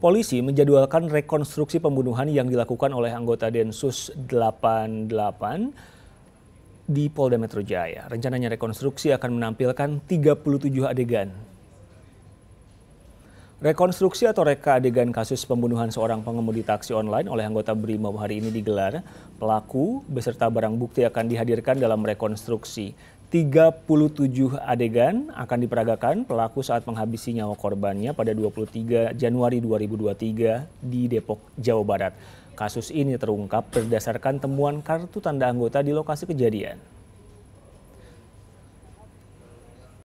Polisi menjadwalkan rekonstruksi pembunuhan yang dilakukan oleh anggota Densus 88 di Polda Metro Jaya. Rencananya rekonstruksi akan menampilkan 37 adegan. Rekonstruksi atau reka adegan kasus pembunuhan seorang pengemudi taksi online oleh anggota BRIMOB hari ini digelar. Pelaku beserta barang bukti akan dihadirkan dalam rekonstruksi. 37 adegan akan diperagakan pelaku saat menghabisi nyawa korbannya pada 23 Januari 2023 di Depok, Jawa Barat. Kasus ini terungkap berdasarkan temuan kartu tanda anggota di lokasi kejadian.